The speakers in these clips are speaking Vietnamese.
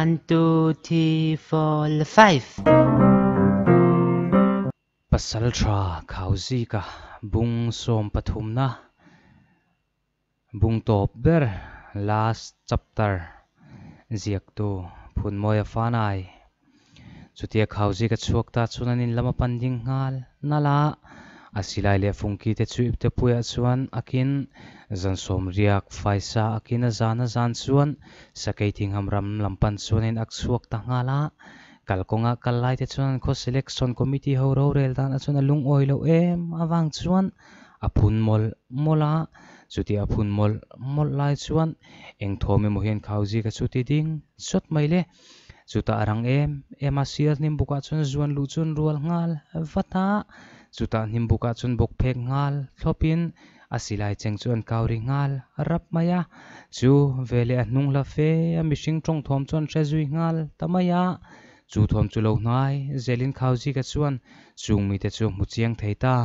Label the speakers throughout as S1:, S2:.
S1: one two three four five ปัสสลทราข่าวซีกะบุงสมปฐุมนะบุงตอบเบอร์ last chapter เจียกตัวพุนมอยฟ้านายสุดที่ข่าวซีกะชวกตาชุนันินลำปันยิงงาลนาลา asilai le fungki te chu ipte pui a chuan akin zan som riak faisa akin zana zan chuan sakei thing hamram lampan chuanin ak chuak ta ngala kalkonga kallai te chuan kho selection committee ho ro rel dan chuan lung oi lo em awang chuan aphun mol mola chuti aphun mol mol lai chuan eng thome mo hian khauji ka chuti ding chot mai le chuta arang em em a sir nim buka chuan zuan lu chun rual ngal vata chuta hnim chun bok phek ngal thlopin a silai cheng chu an kauri ngal rap maya chu vele a hnung la fe a mihring tawng thawm chuan hrezui ngal tamaya chu thawm chu lo hnai zelin khauji ka chuan chung mi te chu mu chiang thei ta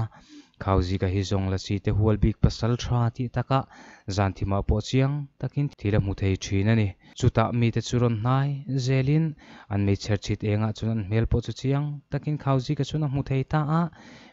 S1: khauji ka hi zong la si te hual bik pasal thra ti taka zan thima po chiang takin thila mu thei thin ani chuta mi te chu ron hnai zelin an mi chher chit enga ah chuan an hmel po chu chiang takin khauji ka chuna mu thei ta a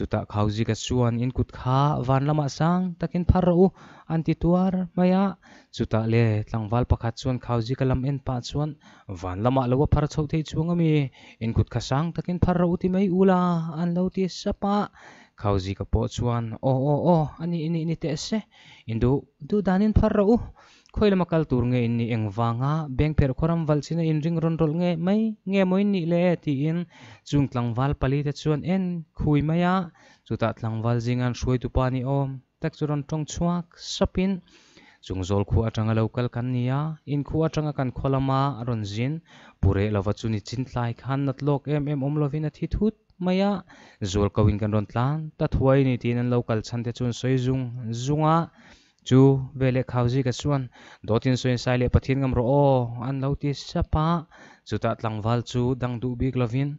S1: Tuta kauzi kasuan in kutka van lama sang takin parao antituar maya. Tuta le tlang val pakatsuan kauzi kalam in patsuan van lama lawa para chote chuangami in kutka sang takin parao ti may ula an law ti sapa. Kauzi ka po chuan o o o ani ini ini tese. Indu du danin parao. khoi lama kal tur nge in ni engwanga bank pher khoram wal xin in ring ron rol nghe mai nghe moi ni le ti in chung tlangwal pali te chuan en khui maya chuta tlangwal jingan shuai tu pa ni om tak churon tong chuak sapin chúng zol khu atanga local kan nia in khu atanga kan kholama ron jin pure lova chuni chin tlai khan nat lok em em om lovina thi thut maya zol kawin kan ron tlan ta thuai ni tin local chan te chun soi zung zung zunga chu về vele khawji ka chuan dotin soin sai le pathin ngam ro o an lo ti sapa chuta tlangwal chu dang du bik lovin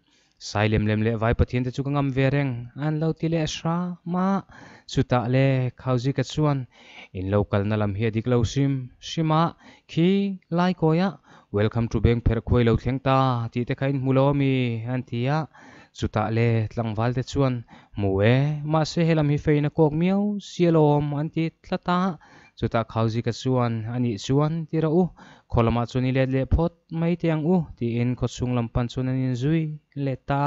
S1: sai lem lem le vai pathin te chu ngam vereng an lo ti le sra ma chuta le khawji ka suan. in local na lam hi dik lo sim sima khi lai ya. welcome to bank pher khoi lo thleng ta ti te khain mulo mi an tia chuta le tlangwal chu chuan muwe ma se helam hi feina ta miau sialom anti tlata chuta khauji ka chuan ani chuan tira u kholama chuni le le phot mai tiang u ti in kho chung lampan chuan anin zui le ta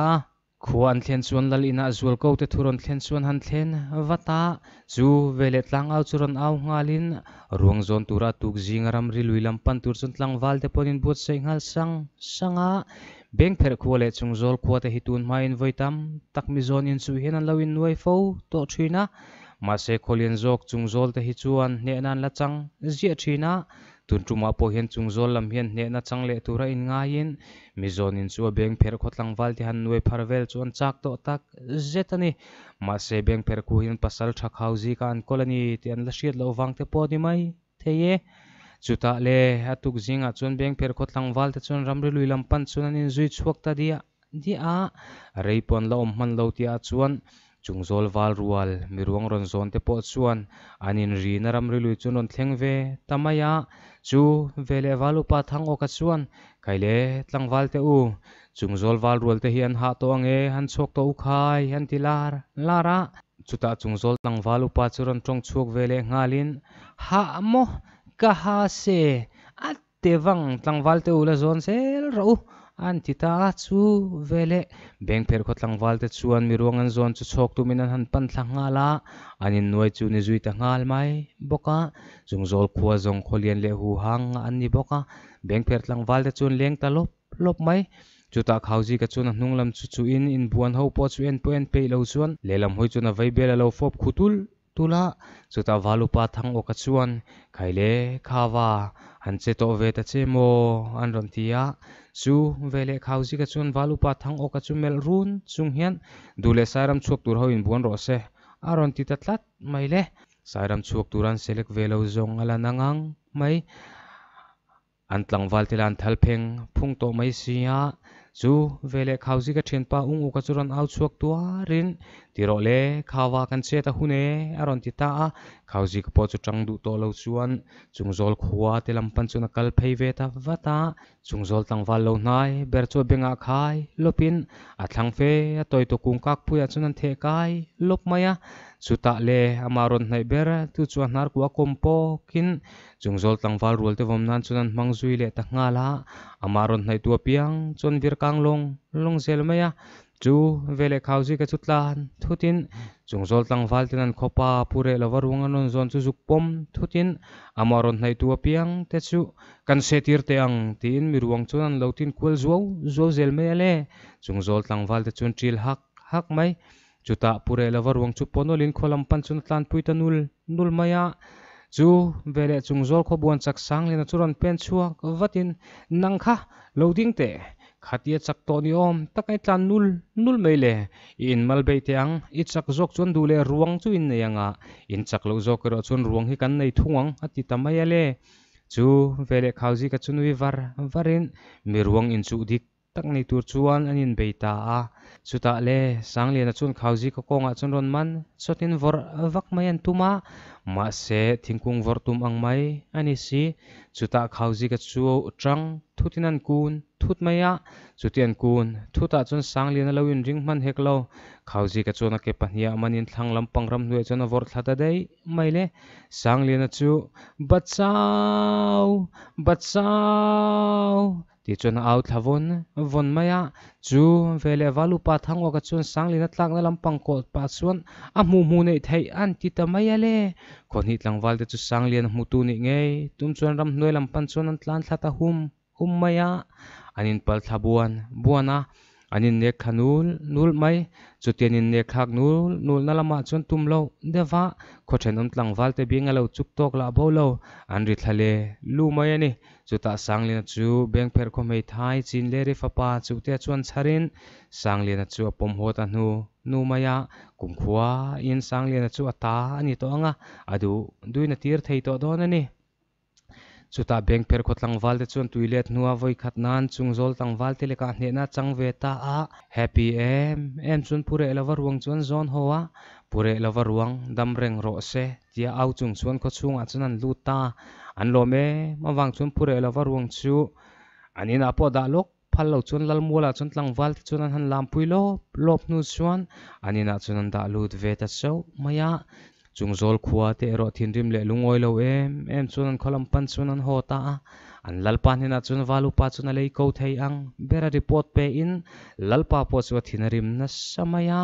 S1: khua an thlen chuan lal ina azul ko te thuron thlen chuan han thlen vata chu vele tlang ao churon au ngalin ruang zon tura tuk zingaram ri luilam pan tur chun lang wal te ponin but sei ngal sang sanga beng pher khua le chung zol khua te hitun ma in voitam tak mi zon in chu hian an loin nuai fo to thina ma se kholin jok chung zol te hi chuan ne nan la chang zia thina tun tuma po hian chungzawl lam hian hne na chang leh tura in ngaiin mizon in chu a beng pher khotlang wal te han nuai pharvel chuan chak to tak zetani ma se beng pher ku hian pasal thak hauzi ka an kolani ti an la hriat lo wang te pawni mai theye chuta le atuk zinga chuan beng pher khotlang wal te chuan ramri lui lampan chuan an in zui chuak ta dia dia reipon lo man lo tia chuan chungzol wal rual miruang ron zon te pawh chuan anin rina ramri lui chu rawn thleng ve tamaya chu vele valupa thang oka chuan kaile tlangwal te u chungzol wal rual te hi an ha to ange han chhok to u khai han tilar lara chuta chungzol tlangwal upa chu ron tong chhuk vele ngalin ha mo ka ha se at tewang tlangwal te u la zon sel ro an tita chu vele bank pher khotlang walte chuan miruang an zon chu chhok tumin an han pan thla nga la anin noi chu ni zui ta ngal mai boka zol khuwa zong kholian le hu hang an ni boka bank pher tlang walte chun leng ta lop lop mai chuta khauji ka chuna hnunglam chu chu in in buan ho po chu en pen pe lo chuan lelam hoi chuna vai bela lo fop khutul tula chuta valupa thang oka chuan khaile khawa han che to ve ta che mo an ron tia chu vele khauji ka chuan valupa thang oka chu mel run chung hian dule sairam chuak tur hoin buan ro se aron ti ta tlat mai le sairam chuak turan selek velo zong ala nangang mai antlang valtilan thalpheng phungto mai sia chu vele khauji ka thenpa ung u ka churan au chuak tua rin tirole khawa kan se ta hune aron ti ta khauji ka po chu tang du to lo chuan chungzol khuwa te lampan chu na kal phei ve ta vata chungzol tangwal lo hnai ber chu benga khai lopin athlang fe atoi to kung kak pui a chunan the kai lop maya suta le amaron nai bera tu chuan har kwa kompo kin chungzol tangwal rul te vomnan chuan mangzui le ta ngala amaron nai tu piang chon kang long long zel maya chu vele khauji ka chutlan thutin chungzol tangwal tinan khopa pure lawarung anon zon chu zukpom thutin amaron nai tu piang te chu kan setir te ang tin miruang chuan lotin kul zuo zuo zel me le chungzol tangwal te chun chil hak hak mai จุดตาปูเรลวรวงชุปนลินคลำปันชนตันปุยตนุลนุลมายาจูเวลจุงจอลขบวนจักสังเลนทุรนเป็นชัววัดินนังคะลดิ่งเตะขัดแยกจักตอนิอมตั้งไอตันนุลนุลไม่เลอินมาลเบียงอินจักจอกชนดูเลรวงจุอินเนียงะอินจักลูจอกระชนรวงให้กันในทุ่งอัติตามายาเลจูเวลข้าวจีกจชนวิวารวารินมีรวงอินจุดิตั้งในตัวชวนอันยินเบียตาอ chuta le sang le na chun khawji ko konga chun ron man chotin vor vak mai an tuma ma se thingkung vor tum ang mai ani si chuta khawji ka chu tang thutin an kun thut maya chutian kun thu thuta chun sang le na loin ring man hek lo khawji ka chuna ke pahnia manin thlang lampang ram nuai chana vor thata dei mai le sang le na chu bachao bachao ti chuan au thlawon von maya chu vele valu pa thangwa ka chuan sanglina tlakna lampang ko pa chuan a mu mu nei thei an ti ta maya le khon hi tlangwal te chu sanglian mu tu ni ngei tum chuan ram noi lampan chuan an tlan thla ta hum hum maya anin pal thabuan buana anin ne khanul nul mai chutianin ne khak nul nul nalama chon tumlo dewa khothen om tlangwal te bing alo chuk tok la bolo an ri thale lu mai ani chuta sanglina chu beng pher kho mei thai chin le ri fapa chu te chuan charin sanglina chu apom hota nu nu maya kumkhua in sanglina chu ata ani to anga adu duina tir thei to don ani chuta bank per khotlang wal te chuan toilet nuwa voi khat nan chungzol tang wal te leka hne na changve ta a happy em em chun pure lova ruang chuan zon hoa pure lova ruang dam reng ro se tia au chung chuan kho chunga chuan an lu ta an lo me ma wang chuan pure lova ruang chu anin a po da lok phal lo chuan lal mula chuan tlang wal te chuan an han lam pui lo lop nu chuan anina chuan an da lut ve ta so maya chung zol khua te ro thin rim le lungoi lo em em chun an kholam pan chun an hota an lalpa hina chun walu pa chun lei ko thei ang bera report pe in lalpa po chu thinarim na samaya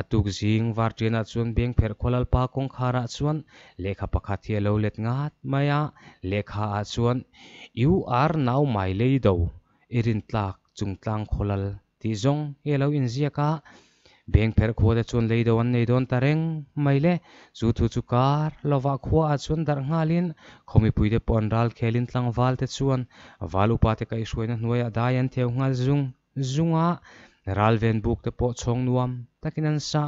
S1: atuk jing war tena chun beng pher kholalpa kong khara chuan lekha pakha thia lo let ngat maya lekha a chuan you are now my leido irin tlak chung tlang kholal ti zong hello in zia ka beng pher khuwa te chuan leido an nei don tareng mai le chu thu chu kar lova khuwa a chuan dar ngalin khomi puite pon ral khelin tlang wal te chuan walu pa te kai hruaina hnuai a dai an theu ngal zung zunga ralven buk te pawh chhawng nuam takin an sa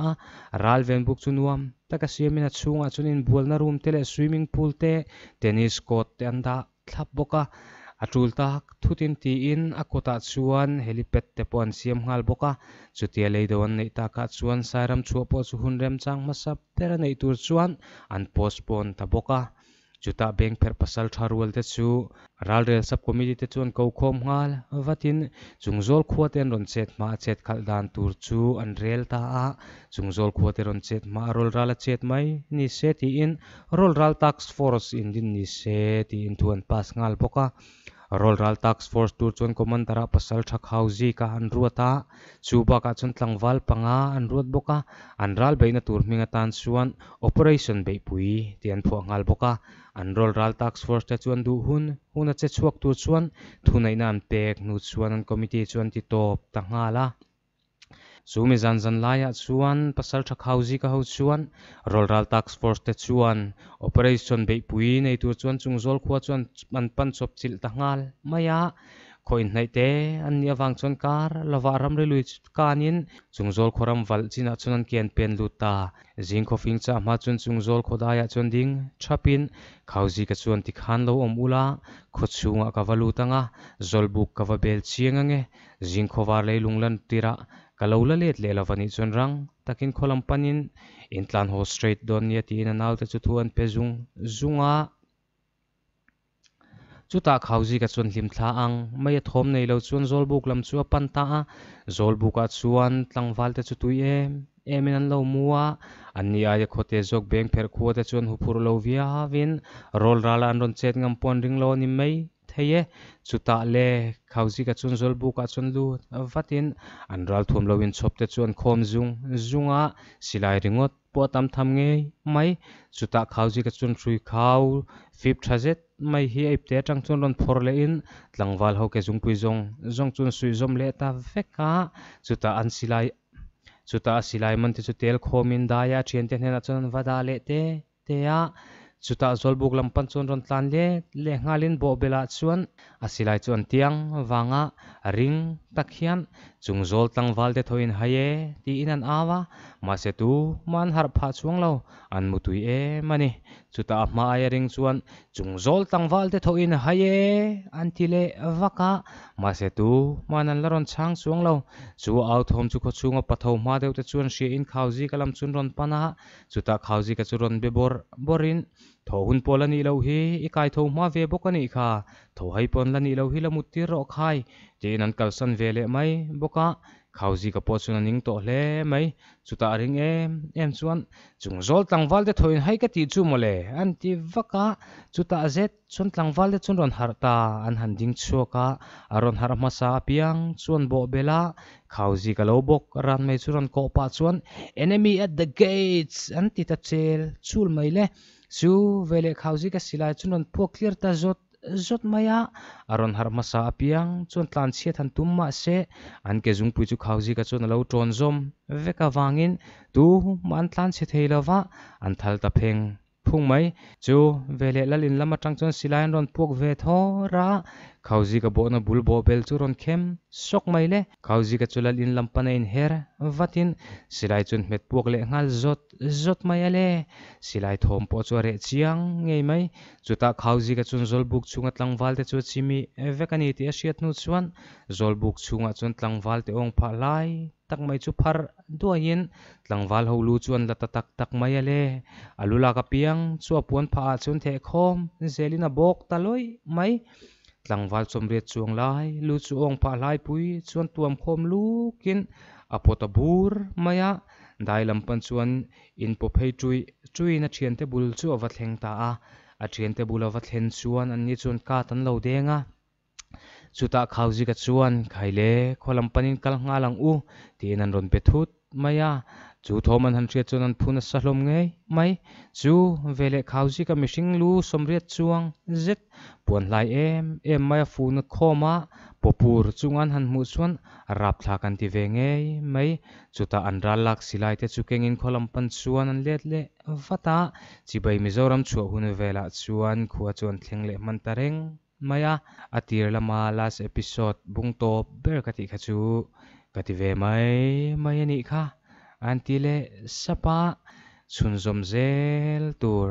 S1: a ralven buk chu nuam taka siamin a chhungah chuan in bualna room te leh swimming pool te tennis court te an dah thlap atul tak thutin ti in akota chuan helipad te pawh an siam ngal boka chutia leido an nei taka chuan sairam chu pawh chu hunrem chang masap tera nei tur chuan an postpone ta boka chuta bank per pasal tharual te chu ral rel sub committee te chuan ko khom ngal watin chungzol khuat en ron chet ma chet khal dan tur chu an rel ta a chungzol khuat ron chet ma rol rala chet mai ni se ti in rol ral tax force in din ni se in thuan pas ngal boka rol ral task force tur chuan command tara pasal thak hauzi ka an ruata chuba ka chun tlangwal panga an ruat boka an ral beina tur hminga tan chuan operation bei pui ti an phuah ngal boka an rol ral task force te chuan du hun huna che chuak tur chuan thunaina an pek nu chuan an committee chuan ti top ta ngala chu mi zan zan laia chuan pasal tha khauji ka ho chuan rolral task force te chuan operation beipui nei tur chuan chungzol khuwa chuan man pan chop chil ta ngal maya khoin nei te an ni awang chuan kar lawa ram re lui kanin chungzol khoram wal china chuan kian pen luta jing khofing cha ma chun chungzol khodaya chuan ding thapin khauji ka chuan ti khan lo om ula khochunga ka walu tanga zolbuk ka wa bel chianga nge jing khowar lei lunglan tira کلو للے لے لونی چونر تکن کھولا پانی انتلان ہو اسٹریٹ دون یا تین نو تن پے جا چوتھ خاؤ گا چن ہیم تھا مئی اتو نئی لو چون ذوبوکن تاکو ایم ایم این لو موا انی آو بین فیر خو ہف لو بھیا وین رول را لو نم hay, heye chuta le khauji ka chun zol bu ka chun lu vatin uh, anral thum loin chopte chuan khom zung zunga silai ringot po tam tham nge mai chuta khauji ka chun thui khau fip thajet mai hi ai te tang chun ron phor le in tlangwal ho ke jung pui jong jong chun sui zom le ta veka chuta an silai chuta silai man te chu tel khomin daya thian te hnen a chun vada le te te a chuta zolbuk lampan chuan ron tlan le le ngalin bo bela chuan a silai chuan tiang wanga ring tắc hiền, chung zol tlang wal te thoin haye ti in an awa ma se tu man harp pha chuang lâu, an mutui e mani chuta a ma ai ring chuan chung zol tlang wal te thoin haye an ti le waka ma se tu man an laron chang lâu, lo chu au thom chu kho chunga patho ma deuh te chuan she in khauji kalam chun ron pana chuta khauji ka chu ron be bor borin thổ hun pol ani lo hi ikai tho ma ve bốc ani kha tho hai pon lani lo hi lamut ti ro khai tin an kal san vele mai boka khauji ka po chuna ning to hle mai ta ring em em chuan chung zol tlangwal te thoin hai ka ti chu mole an ti waka chuta zet chun tlangwal te chun ron harta anh han ding chuka aron har masa piang chuan bo bela gì cả lo bốc, ran mai chu ron ko pa suan, enemy at the gates anh ti ta chel chul mai le su vele khawji ka sila chunon pho clear ta zot zot maya aron har masa apiang chon tlan che than tumma se an ke jung pui chu khawji ka chon lo tron zom veka wangin tu man tlan che theilawa an thal ta pheng phung mai chu vele lalin lama tang chon silain ron pok ve tho khawji ka bo na bul bo bel chu ron khem sok mai le khawji ka chulal in lampana in her vatin silai chun met puak le ngal zot zot mai ale silai thom po chu re chiang ngei mai chuta khawji ka chun zol buk chunga tlangwal te chu chimi eh, vekani ti asiat nu chuan zol buk chunga chun tlangwal te ong pha lai tak mai chu phar duain tlangwal ho lu chuan lata tak tak mai ale alula ka piang chu apuan pha chun the khom zelina bok taloi mai หลังวาลสมเรียจสวงลายลูจวงปาลายปุยชวนตัวมคมลูกินอพอตบูรมายะได้ลำปันชวนอินปบให้จุยจุยนัดเชียนเตบุลชัววัดเหงตาอาอาเชียนเตบุลวัดแหงชวนอันนี้ชวนกาตันเราเดงอ่ะสุตาข้าวจิกัดชวนไข่เล่ขอลำปันินกลังงาลังอูที่นันรอนเปทุด maya chu thoman han riat chuan an phuna sahlom ngei mai chu vele khauji ka mihring lu somriat chuang zet puan hlai em em mai a fun a khoma popur chungan han mu chuan rap thla kan ti ve ngei mai chuta an ral lak silai te chu kengin kholam pan chuan an let le vata chibai mizoram chu hun vela chuan khuwa chuan thleng le man tareng maya atir lama last episode bungtop ber kha chu กติเวไม่ไม่นี่ค่ะอันที่เลสปะสุนสมเซลตัว